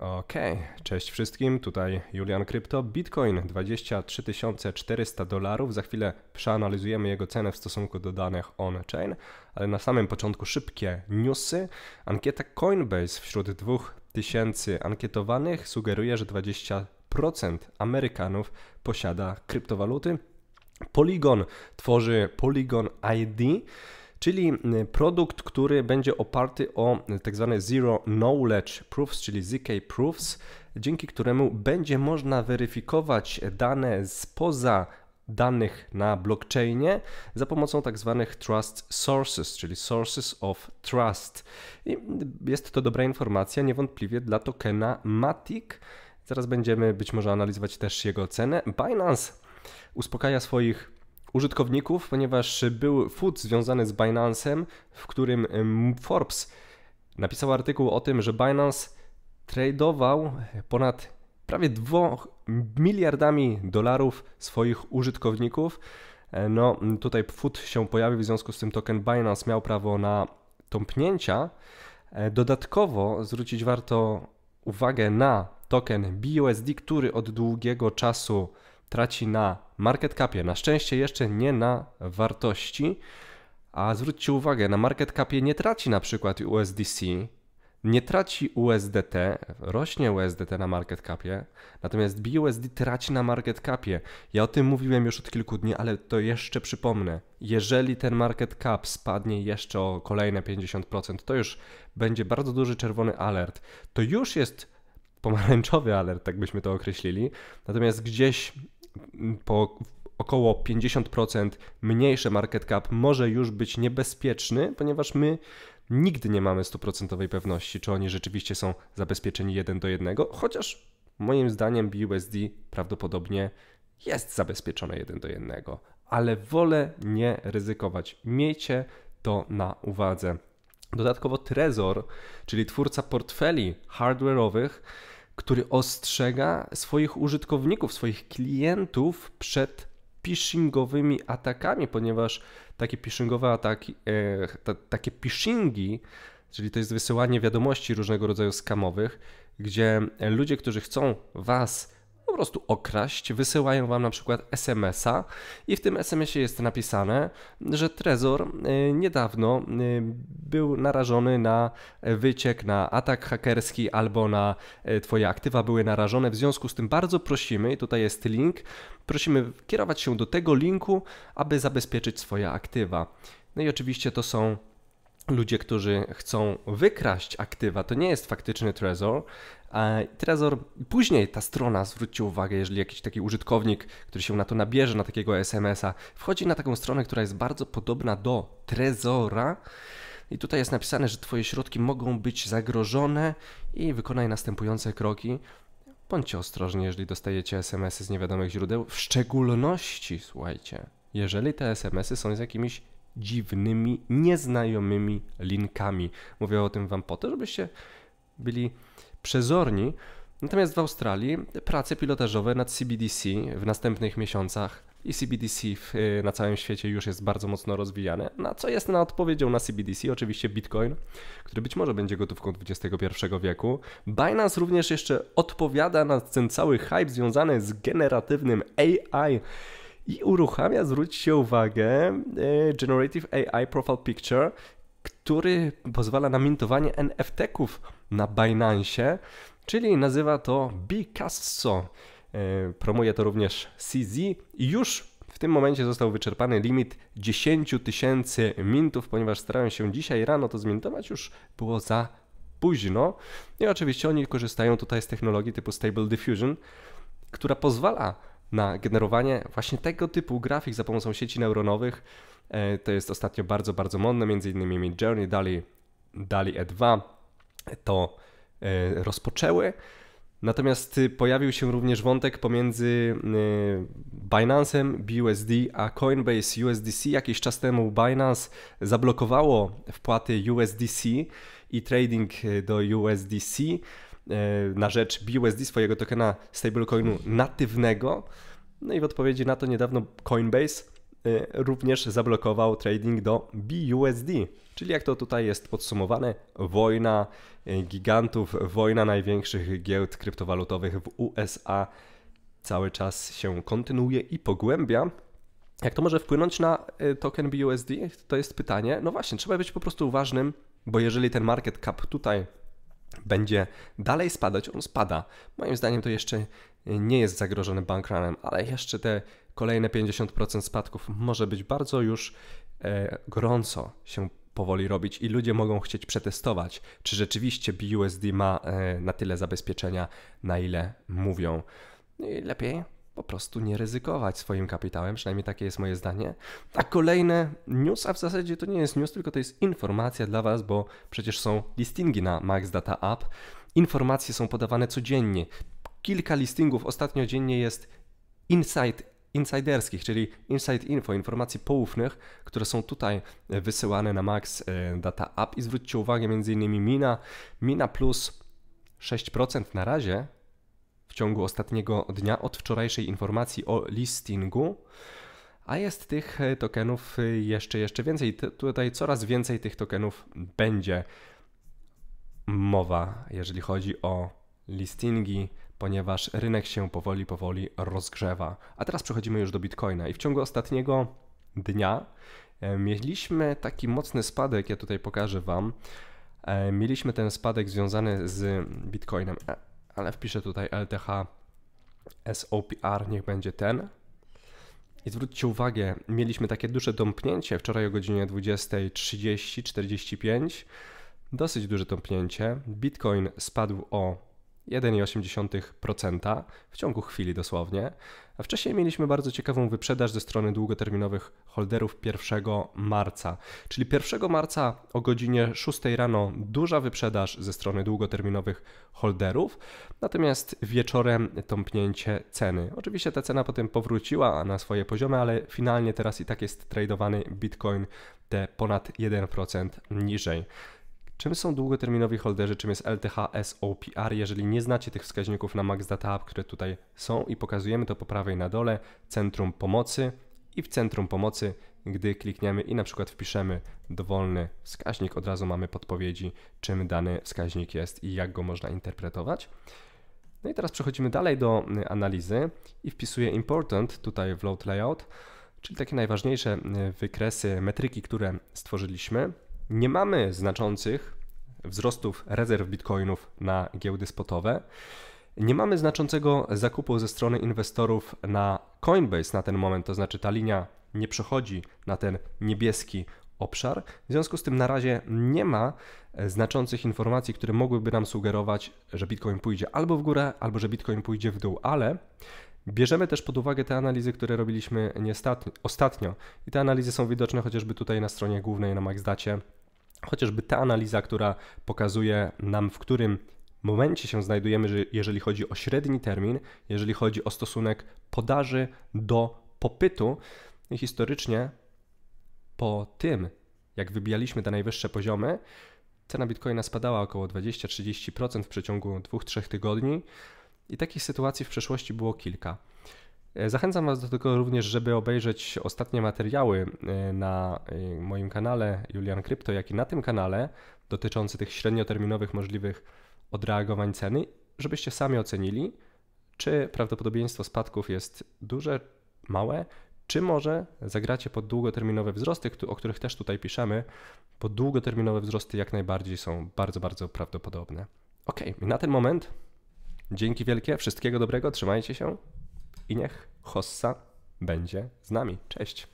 Okej, okay. cześć wszystkim, tutaj Julian Krypto. Bitcoin 23 400 dolarów. Za chwilę przeanalizujemy jego cenę w stosunku do danych on-chain, ale na samym początku szybkie newsy. Ankieta Coinbase wśród 2000 ankietowanych sugeruje, że 20% Amerykanów posiada kryptowaluty. Polygon tworzy Polygon ID czyli produkt, który będzie oparty o tak zwane Zero Knowledge Proofs, czyli ZK Proofs, dzięki któremu będzie można weryfikować dane spoza danych na blockchainie za pomocą tak zwanych trust sources, czyli sources of trust. I jest to dobra informacja niewątpliwie dla tokena Matic. Zaraz będziemy być może analizować też jego cenę. Binance uspokaja swoich użytkowników, ponieważ był food związany z Binance'em, w którym Forbes napisał artykuł o tym, że Binance tradował ponad prawie 2 miliardami dolarów swoich użytkowników. E, no tutaj FUT się pojawił, w związku z tym token Binance miał prawo na tąpnięcia. E, dodatkowo zwrócić warto uwagę na token BUSD, który od długiego czasu traci na market capie. Na szczęście jeszcze nie na wartości, a zwróćcie uwagę, na market capie nie traci na przykład USDC, nie traci USDT, rośnie USDT na market capie, natomiast BUSD traci na market capie. Ja o tym mówiłem już od kilku dni, ale to jeszcze przypomnę. Jeżeli ten market cap spadnie jeszcze o kolejne 50%, to już będzie bardzo duży czerwony alert. To już jest pomarańczowy alert, tak byśmy to określili. Natomiast gdzieś po około 50% mniejsze market cap może już być niebezpieczny, ponieważ my nigdy nie mamy 100% pewności, czy oni rzeczywiście są zabezpieczeni jeden do jednego, chociaż moim zdaniem BUSD prawdopodobnie jest zabezpieczone jeden do jednego, ale wolę nie ryzykować. Miejcie to na uwadze. Dodatkowo Trezor, czyli twórca portfeli hardware'owych, który ostrzega swoich użytkowników, swoich klientów przed phishingowymi atakami, ponieważ takie phishingowe ataki, e, takie phishingi, czyli to jest wysyłanie wiadomości różnego rodzaju skamowych, gdzie ludzie, którzy chcą was po prostu okraść, wysyłają wam na przykład SMS-a i w tym SMS-ie jest napisane, że Trezor y, niedawno y, był narażony na wyciek, na atak hakerski albo na y, twoje aktywa były narażone. W związku z tym bardzo prosimy, i tutaj jest link, prosimy kierować się do tego linku, aby zabezpieczyć swoje aktywa. No i oczywiście to są ludzie, którzy chcą wykraść aktywa, to nie jest faktyczny Trezor. E, Trezor, później ta strona zwróćcie uwagę, jeżeli jakiś taki użytkownik, który się na to nabierze, na takiego SMS-a, wchodzi na taką stronę, która jest bardzo podobna do Trezora. I tutaj jest napisane, że Twoje środki mogą być zagrożone i wykonaj następujące kroki. Bądźcie ostrożni, jeżeli dostajecie SMS-y z niewiadomych źródeł, w szczególności, słuchajcie, jeżeli te SMS-y są z jakimiś dziwnymi, nieznajomymi linkami. Mówię o tym Wam po to, żebyście byli przezorni. Natomiast w Australii prace pilotażowe nad CBDC w następnych miesiącach i CBDC w, y, na całym świecie już jest bardzo mocno rozwijane, na co jest na odpowiedzią na CBDC oczywiście Bitcoin, który być może będzie gotówką XXI wieku. Binance również jeszcze odpowiada na ten cały hype związany z generatywnym AI i uruchamia, zwróćcie uwagę, e, Generative AI Profile Picture, który pozwala na mintowanie NFT-ków na Binance, czyli nazywa to Bicasso. E, promuje to również CZ i już w tym momencie został wyczerpany limit 10 tysięcy mintów, ponieważ starałem się dzisiaj rano to zmintować, już było za późno. No I oczywiście oni korzystają tutaj z technologii typu Stable Diffusion, która pozwala na generowanie właśnie tego typu grafik za pomocą sieci neuronowych. E, to jest ostatnio bardzo, bardzo modne, między innymi Mid Journey, Dali, Dali E2 to e, rozpoczęły. Natomiast y, pojawił się również wątek pomiędzy y, Binance'em BUSD a Coinbase USDC. Jakiś czas temu Binance zablokowało wpłaty USDC i trading y, do USDC. E, na rzecz BUSD, swojego tokena stablecoinu natywnego. No i w odpowiedzi na to niedawno Coinbase e, również zablokował trading do BUSD, czyli jak to tutaj jest podsumowane, wojna e, gigantów, wojna największych giełd kryptowalutowych w USA cały czas się kontynuuje i pogłębia. Jak to może wpłynąć na token BUSD? To jest pytanie. No właśnie, trzeba być po prostu uważnym, bo jeżeli ten market cap tutaj będzie dalej spadać, on spada. Moim zdaniem to jeszcze nie jest zagrożony bankranem, ale jeszcze te kolejne 50% spadków może być bardzo już e, gorąco się powoli robić i ludzie mogą chcieć przetestować, czy rzeczywiście BUSD ma e, na tyle zabezpieczenia, na ile mówią. No I lepiej po prostu nie ryzykować swoim kapitałem, przynajmniej takie jest moje zdanie. A kolejne news, a w zasadzie to nie jest news, tylko to jest informacja dla Was, bo przecież są listingi na Max Data App. Informacje są podawane codziennie. Kilka listingów ostatnio dziennie jest Insight insiderskich, czyli inside info, informacji poufnych, które są tutaj e, wysyłane na Max e, Data App i zwróćcie uwagę m.in. Mina, Mina plus 6% na razie w ciągu ostatniego dnia od wczorajszej informacji o listingu. A jest tych e, tokenów e, jeszcze, jeszcze więcej. Tutaj coraz więcej tych tokenów będzie mowa, jeżeli chodzi o listingi, ponieważ rynek się powoli, powoli rozgrzewa. A teraz przechodzimy już do Bitcoina. I w ciągu ostatniego dnia e, mieliśmy taki mocny spadek, ja tutaj pokażę Wam. Mieliśmy ten spadek związany z Bitcoinem ale wpiszę tutaj LTH SOPR, niech będzie ten. I zwróćcie uwagę, mieliśmy takie duże domknięcie wczoraj o godzinie 20.30-45. Dosyć duże domknięcie. Bitcoin spadł o 1,8% w ciągu chwili dosłownie. A wcześniej mieliśmy bardzo ciekawą wyprzedaż ze strony długoterminowych holderów 1 marca. Czyli 1 marca o godzinie 6 rano duża wyprzedaż ze strony długoterminowych holderów, natomiast wieczorem tąpnięcie ceny. Oczywiście ta cena potem powróciła na swoje poziomy, ale finalnie teraz i tak jest tradowany Bitcoin te ponad 1% niżej. Czym są długoterminowi holderzy, czym jest LTH, SOPR? Jeżeli nie znacie tych wskaźników na Max Data App, które tutaj są i pokazujemy to po prawej na dole, centrum pomocy i w centrum pomocy, gdy klikniemy i na przykład wpiszemy dowolny wskaźnik, od razu mamy podpowiedzi, czym dany wskaźnik jest i jak go można interpretować. No i teraz przechodzimy dalej do y, analizy i wpisuję important tutaj w load layout, czyli takie najważniejsze y, wykresy, metryki, które stworzyliśmy nie mamy znaczących wzrostów rezerw bitcoinów na giełdy spotowe. Nie mamy znaczącego zakupu ze strony inwestorów na Coinbase na ten moment, to znaczy ta linia nie przechodzi na ten niebieski obszar. W związku z tym na razie nie ma znaczących informacji, które mogłyby nam sugerować, że Bitcoin pójdzie albo w górę, albo że Bitcoin pójdzie w dół, ale bierzemy też pod uwagę te analizy, które robiliśmy ostatnio i te analizy są widoczne chociażby tutaj na stronie głównej na MaxDacie Chociażby ta analiza, która pokazuje nam, w którym momencie się znajdujemy, jeżeli chodzi o średni termin, jeżeli chodzi o stosunek podaży do popytu. I historycznie po tym, jak wybijaliśmy te najwyższe poziomy, cena bitcoina spadała około 20-30% w przeciągu 2-3 tygodni i takich sytuacji w przeszłości było kilka. E, zachęcam Was do tego również, żeby obejrzeć ostatnie materiały e, na e, moim kanale Julian Krypto, jak i na tym kanale dotyczące tych średnioterminowych możliwych odreagowań ceny, żebyście sami ocenili, czy prawdopodobieństwo spadków jest duże, małe, czy może zagracie pod długoterminowe wzrosty, o których też tutaj piszemy, bo długoterminowe wzrosty jak najbardziej są bardzo, bardzo prawdopodobne. Ok, na ten moment dzięki wielkie, wszystkiego dobrego, trzymajcie się. I niech Hossa będzie z nami. Cześć.